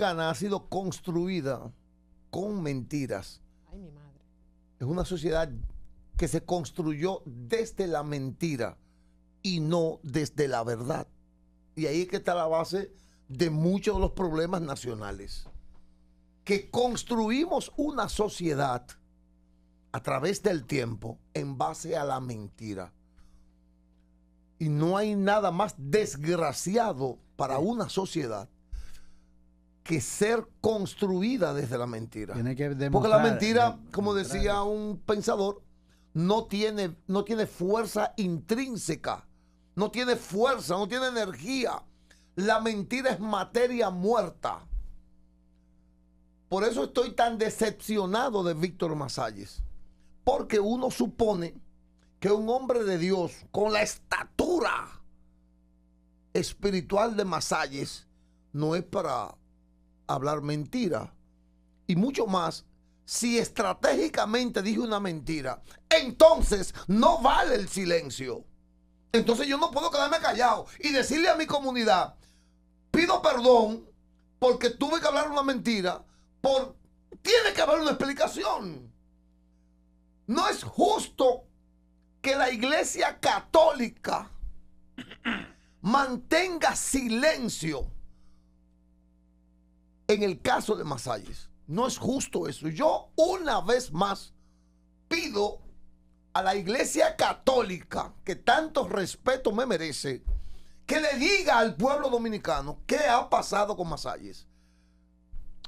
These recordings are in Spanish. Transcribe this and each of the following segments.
ha sido construida con mentiras. mi madre. Es una sociedad que se construyó desde la mentira y no desde la verdad. Y ahí es que está la base de muchos de los problemas nacionales. Que construimos una sociedad a través del tiempo en base a la mentira. Y no hay nada más desgraciado para una sociedad que ser construida desde la mentira. Porque la mentira, eh, como decía un pensador, no tiene, no tiene fuerza intrínseca, no tiene fuerza, no tiene energía. La mentira es materia muerta. Por eso estoy tan decepcionado de Víctor Masalles. Porque uno supone que un hombre de Dios con la estatura espiritual de Masalles no es para hablar mentira. Y mucho más, si estratégicamente dije una mentira, entonces no vale el silencio. Entonces yo no puedo quedarme callado y decirle a mi comunidad, pido perdón porque tuve que hablar una mentira, por... tiene que haber una explicación. No es justo que la iglesia católica mantenga silencio en el caso de Masalles. No es justo eso. Yo una vez más pido a la Iglesia Católica, que tanto respeto me merece, que le diga al pueblo dominicano qué ha pasado con Masalles.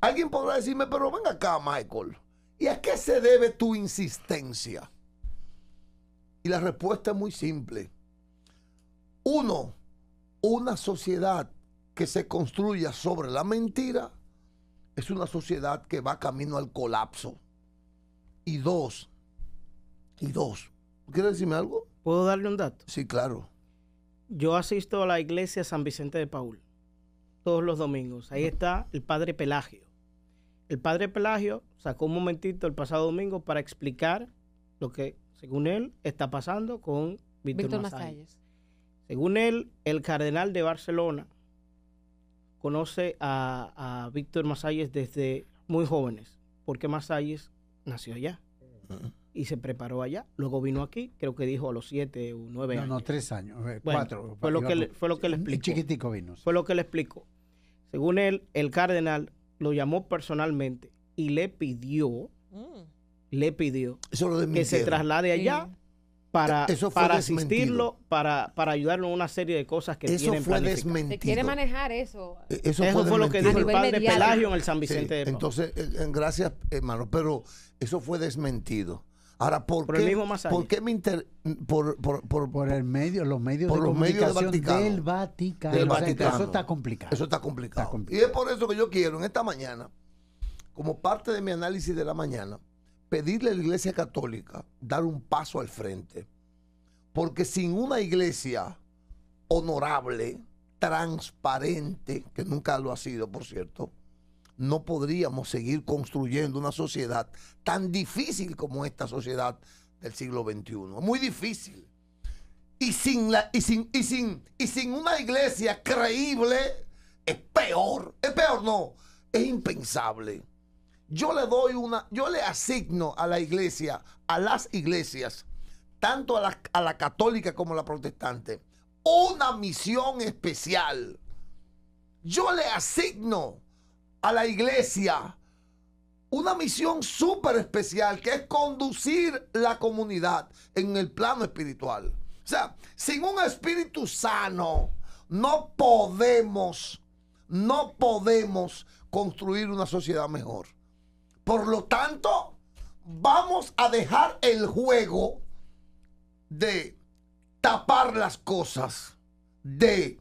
Alguien podrá decirme, pero ven acá, Michael, ¿y a qué se debe tu insistencia? Y la respuesta es muy simple. Uno, una sociedad que se construya sobre la mentira es una sociedad que va camino al colapso. Y dos, y dos, ¿quieres decirme algo? ¿Puedo darle un dato? Sí, claro. Yo asisto a la iglesia San Vicente de Paul todos los domingos. Ahí está el padre Pelagio. El padre Pelagio sacó un momentito el pasado domingo para explicar lo que, según él, está pasando con Víctor, Según él, el cardenal de Barcelona, conoce a, Víctor Masalles desde muy jóvenes, porque Masalles nació allá y se preparó allá. Luego vino aquí, creo que dijo a los siete o nueve años. No, no, tres años, eh, cuatro. fue, lo que le, fue lo que le explicó. Chiquitico vino. Fue lo que le explicó. Según él, el cardenal lo llamó personalmente y le pidió, mm. le pidió que se traslade allá para, para asistirlo, para, para ayudarlo en una serie de cosas que eso fue desmentido. quiere manejar eso. Eso, fue, lo que dijo el padre Pelagio en el San Vicente de Entonces, eh, eh, gracias, hermano, pero eso fue desmentido. Ahora, ¿por, por qué, el mismo ¿por qué me inter... por, por, por, el medio, los medios por los medios del Vaticano? Vaticano. eso está complicado. Eso está complicado. Y es por eso que yo quiero en esta mañana, como parte de mi análisis de la mañana, pedirle a la Iglesia Católica dar un paso al frente. Porque sin una iglesia honorable, transparente, que nunca lo ha sido, por cierto, no podríamos seguir construyendo una sociedad tan difícil como esta sociedad del siglo XXI. Muy difícil. Y sin, la, y sin, y sin una iglesia creíble, es peor. Es peor, no. Es impensable. Yo le doy una, yo le asigno a la iglesia, a las iglesias, tanto a la, a la católica como a la protestante, una misión especial. Yo le asigno a la iglesia una misión súper especial que es conducir la comunidad en el plano espiritual. O sea, sin un espíritu sano, no podemos, no podemos construir una sociedad mejor. Por lo tanto, vamos a dejar el juego de tapar las cosas, de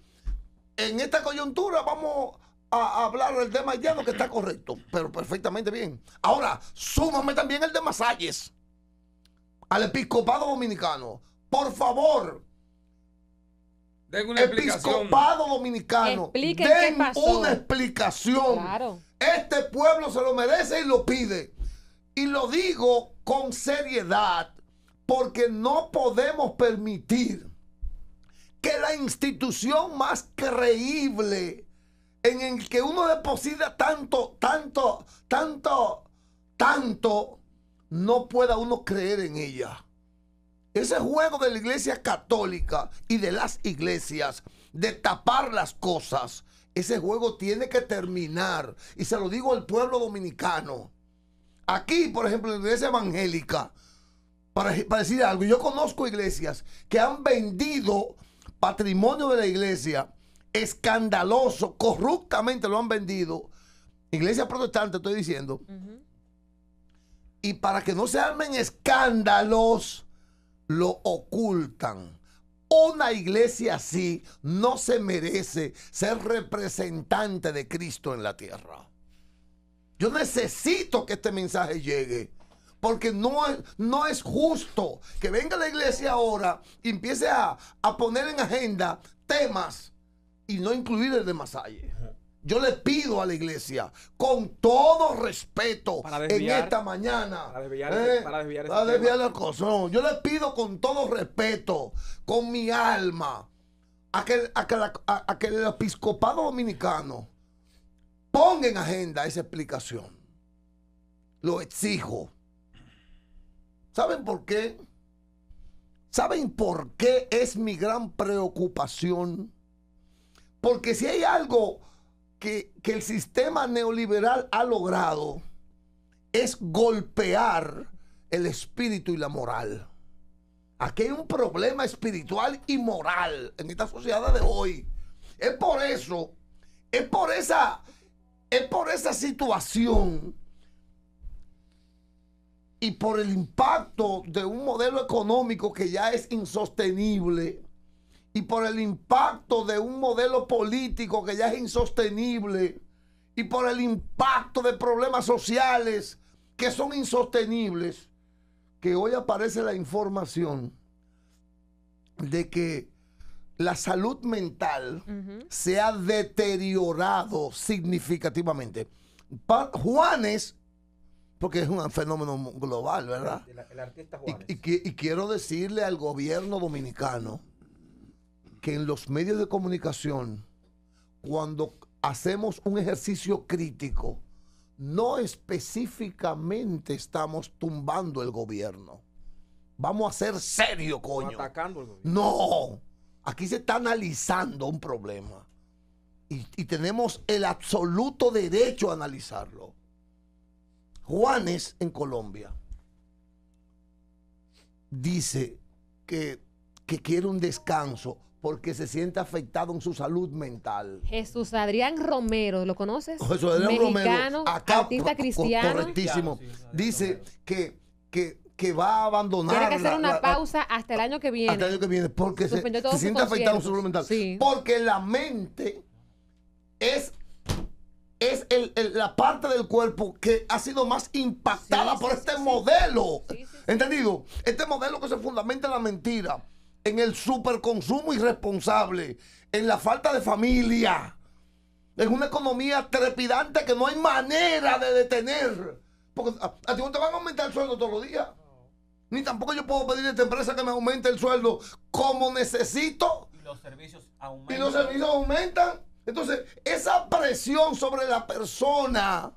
en esta coyuntura vamos a hablar del tema Llano, que está correcto, pero perfectamente bien. Ahora, súmame también el de Masalles, al episcopado dominicano. Por favor, episcopado dominicano, den una explicación. Claro. Este pueblo se lo merece y lo pide. Y lo digo con seriedad porque no podemos permitir que la institución más creíble en el que uno deposita tanto, tanto, tanto, tanto, no pueda uno creer en ella. Ese juego de la iglesia católica y de las iglesias, de tapar las cosas, ese juego tiene que terminar. Y se lo digo al pueblo dominicano. Aquí, por ejemplo, en la iglesia evangélica, para, decir algo, yo conozco iglesias que han vendido patrimonio de la iglesia escandaloso, corruptamente lo han vendido. Iglesia protestante, estoy diciendo. Y para que no se armen escándalos, lo ocultan. Una iglesia así no se merece ser representante de Cristo en la tierra. Yo necesito que este mensaje llegue. Porque no, no es justo que venga la iglesia ahora y empiece a, a poner en agenda temas y no incluir el de Masalle. Yo le pido a la iglesia, con todo respeto, en esta mañana, para desviar, ¿eh? el para yo le pido con todo respeto, con mi alma, a que el episcopado dominicano ponga en agenda esa explicación. Lo exijo. ¿Saben por qué? ¿Saben por qué es mi gran preocupación? Porque si hay algo que, el sistema neoliberal ha logrado es golpear el espíritu y la moral. Aquí hay un problema espiritual y moral en esta sociedad de hoy. Es por eso, es por esa, es por esa situación y por el impacto de un modelo económico que ya es insostenible y por el impacto de un modelo político que ya es insostenible y por el impacto de problemas sociales que son insostenibles, que hoy aparece la información de que la salud mental se ha deteriorado significativamente. Juanes, porque es un fenómeno global, ¿verdad? El, artista Juanes. y quiero decirle al gobierno dominicano, que en los medios de comunicación, cuando hacemos un ejercicio crítico, no específicamente estamos tumbando el gobierno. Vamos a ser serio, coño. No, aquí se está analizando un problema. Y, tenemos el absoluto derecho a analizarlo. Juanes en Colombia dice que, que quiere un descanso porque se siente afectado en su salud mental. Jesús Adrián Romero, ¿lo conoces? Jesús Adrián Romero, acá, artista cristiano. Correctísimo. Dice que, que, que va a abandonar. Tiene que hacer una pausa hasta el año que viene. Hasta el año que viene, porque se, siente afectado en su salud mental. Porque la mente es es el, la parte del cuerpo que ha sido más impactada por este modelo. ¿Entendido? Este modelo que se fundamenta en la mentira, en el superconsumo irresponsable, en la falta de familia, en una economía trepidante que no hay manera de detener. Porque a, ti no te van a aumentar el sueldo todos los días. Ni tampoco yo puedo pedir a esta empresa que me aumente el sueldo como necesito. Y los servicios aumentan. Y los servicios aumentan. Entonces, esa presión sobre la persona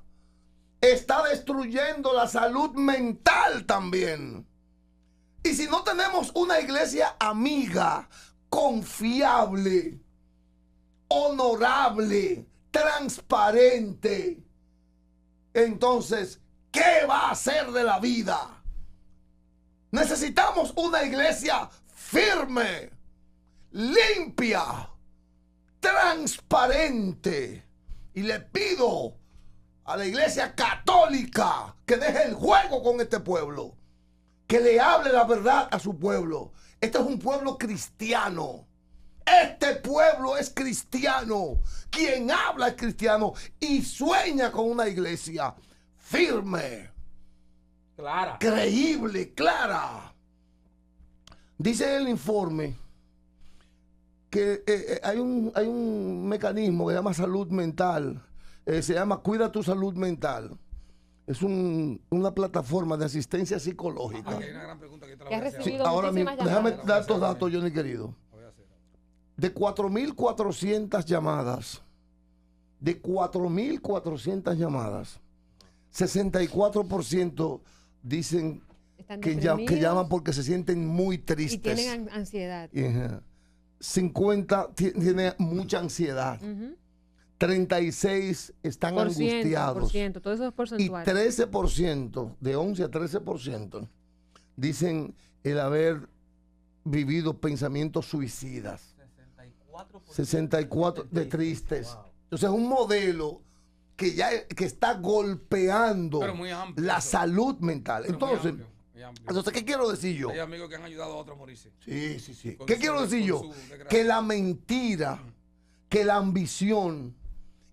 está destruyendo la salud mental también. Y si no tenemos una iglesia amiga, confiable, honorable, transparente, entonces, ¿qué va a hacer de la vida? Necesitamos una iglesia firme, limpia, transparente. Y le pido a la iglesia católica que deje el juego con este pueblo que le hable la verdad a su pueblo. Este es un pueblo cristiano. Este pueblo es cristiano. Quien habla es cristiano y sueña con una iglesia firme, clara, creíble, clara. Dice el informe que eh, eh, hay, un, mecanismo que se llama salud mental. Eh, se llama Cuida tu salud mental es una plataforma de asistencia psicológica. una gran pregunta ahora déjame dar estos datos, Johnny querido. De 4.400 llamadas, de 4.400 llamadas, 64% dicen que, ya, que, llaman porque se sienten muy tristes. Y tienen ansiedad. 50 tienen mucha ansiedad. 36 están angustiados. todo eso es porcentual. Y 13%, de 11 a 13%, dicen el haber vivido pensamientos suicidas. 64%, de tristes. sea, es un modelo que ya está golpeando la salud mental. entonces, ¿qué quiero decir yo? Hay amigos que han ayudado a otros Sí, sí, sí. ¿Qué quiero decir yo? que la mentira, mm. que la ambición,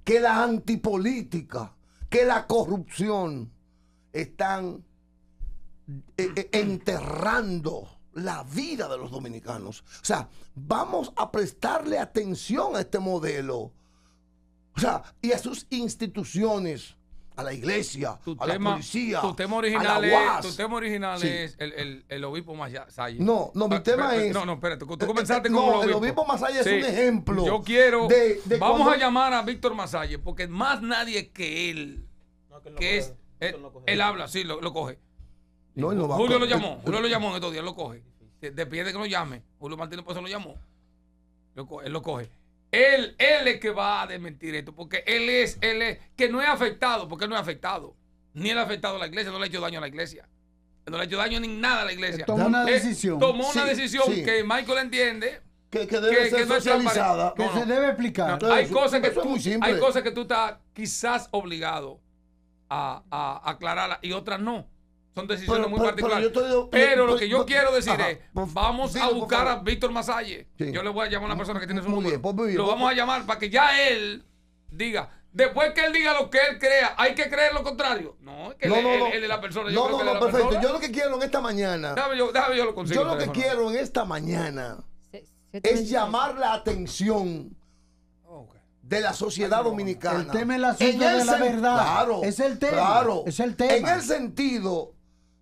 que la antipolítica, que la corrupción están eh, eh, enterrando la vida de los dominicanos. O sea, vamos a prestarle atención a este modelo. y a sus instituciones a la iglesia, a tema, la policía. Tu tema original, a la Es, tu tema original es el, el, el, obispo Masaya. No, no, mi ah, tema es. No, no, espérate. Tú eh, eh, comenzaste eh, con el obispo. El obispo Masaya es un ejemplo. Yo quiero. vamos a llamar a Víctor Masaya, porque más nadie que él, que, es. Él, habla, sí, lo, lo coge. No, no Julio lo llamó, Julio lo llamó en estos días, lo coge. Depende de que lo llame. Julio Martínez Pozo pues, lo llamó. Lo coge, él lo coge. Él, él es que va a desmentir esto, porque él es, él es, que no es afectado, porque no es afectado. Ni él ha afectado a la iglesia, no le ha hecho daño a la iglesia. No le ha hecho daño ni nada a la iglesia. Tomó una decisión. Tomó una decisión que Michael entiende. Que, debe ser socializada. que se debe explicar. hay, cosas que tú, hay cosas que tú estás quizás obligado a, aclarar y otras no. Son decisiones muy particulares. Pero, eh, lo pues, que yo quiero decir es, pues, vamos a buscar a Víctor Masalle. Yo le voy a llamar a una ah, persona que tiene ah, su muy pues, lo vamos a llamar para que ya él diga, Después que él diga lo que él crea, hay que creer lo contrario. No, es que no, él, no, él, es la persona. Yo no, perfecto. Yo lo que quiero en esta mañana. Déjame yo, yo lo consigo. Yo lo que quiero en esta mañana es llamar la atención de la sociedad dominicana. El tema es la, sociedad de la verdad. es el tema. Claro, es el tema. En el sentido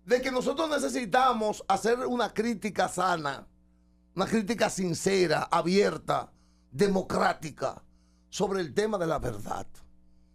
de que nosotros necesitamos hacer una crítica sana, una crítica sincera, abierta, democrática, sobre el tema de la verdad.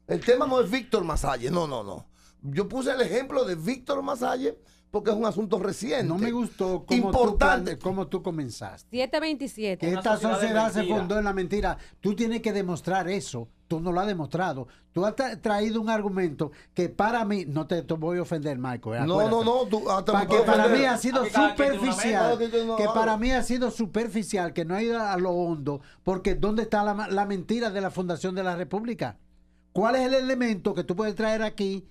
El tema no es Víctor Masalle, no, no, no. Yo puse el ejemplo de Víctor Masalle porque es un asunto reciente. No me gustó Importante. como tú comenzaste. 727. esta sociedad, se fundó en la mentira. Tú tienes que demostrar eso. Tú no lo has demostrado. Tú has traído un argumento que para mí, no te, voy a ofender, Michael. Eh, no, no, no, ah, para mí ha sido superficial. Que, para mí ha sido superficial, que no ha ido a lo hondo, porque ¿dónde está la, la mentira de la Fundación de la República? ¿Cuál es el elemento que tú puedes traer aquí?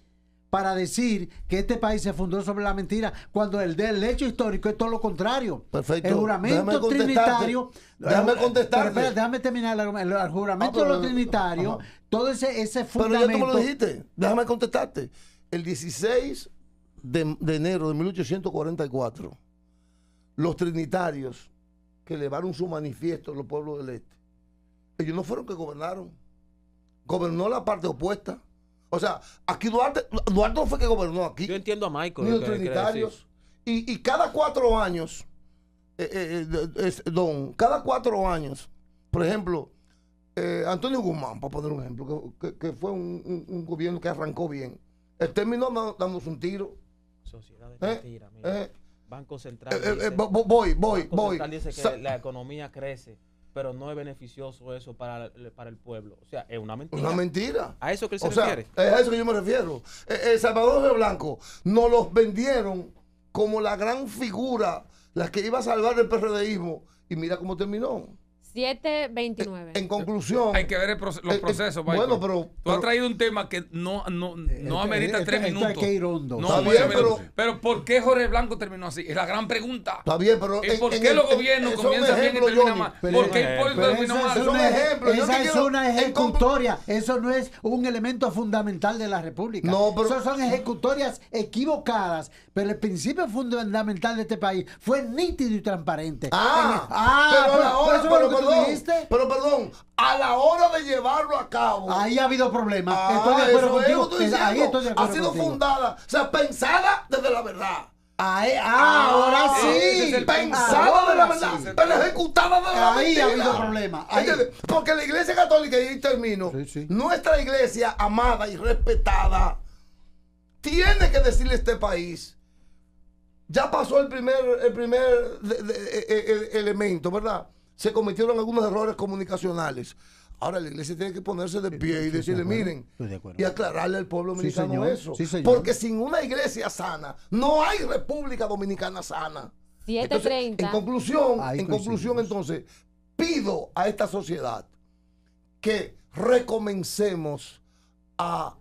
para decir que este país se fundó sobre la mentira, cuando el del hecho histórico es todo lo contrario. Perfecto. El juramento trinitario. Déjame contestar. déjame terminar el, juramento ah, de los trinitarios, todo ese, ese fundamento. Pero ya tú me lo dijiste, déjame contestarte. El 16 de, enero de 1844, los trinitarios que elevaron su manifiesto a los pueblos del este, ellos no fueron que gobernaron. Gobernó la parte opuesta o sea, aquí Duarte, Duarte no fue que gobernó aquí. Yo entiendo a Michael. Y, cada cuatro años, eh, eh, eh, don, cada cuatro años, por ejemplo, Antonio Guzmán, para poner un ejemplo, que, fue un, gobierno que arrancó bien, terminó dándose un tiro. Sociedad de mira. Banco Central. voy, voy, voy. la economía crece pero no es beneficioso eso para, para el pueblo. O sea, es una mentira. Una mentira. A eso que él se o es a eso que yo me refiero. El eh, eh, Salvador de Blanco nos los vendieron como la gran figura, la que iba a salvar el PRDismo. Y mira cómo terminó. 729. En, conclusión. Hay que ver los eh, eh, procesos, Bueno, pero. Tú has traído un tema que no, no, eh, este, no amerita este tres minutos. No, pero, pero, ¿por qué Jorge Blanco terminó así? Es la gran pregunta. Está bien, pero. ¿Y por qué los gobiernos comienzan bien y terminan mal? ¿Por qué el pueblo terminó mal? un ejemplo. Esa es una ejecutoria. Eso no es un elemento fundamental de la República. No, pero. Eso son ejecutorias equivocadas. Pero el principio fundamental de este país fue nítido y transparente. Ah, ah pero ahora, pues, pero, pero perdón, a la hora de llevarlo a cabo. Ahí ha habido problemas. Ah, estoy contigo. ahí ha sido fundada, o sea, pensada desde la verdad. ah, ahora ah, sí. pensada desde la verdad, pero ejecutada desde la Ahí ha habido problemas. Porque la iglesia católica, y ahí termino, nuestra iglesia amada y respetada, tiene que decirle a este país, ya pasó el primer, el primer e, e, e, elemento, ¿verdad? se cometieron algunos errores comunicacionales. Ahora la iglesia tiene que ponerse de pie y decirle, miren, y aclararle al pueblo dominicano eso. Porque sin una iglesia sana, no hay República Dominicana sana. en conclusión, en conclusión entonces, pido a esta sociedad que recomencemos a,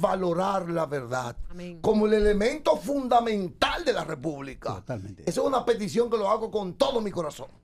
valorar la verdad como el elemento fundamental de la República. Totalmente. Esa es una petición que lo hago con todo mi corazón.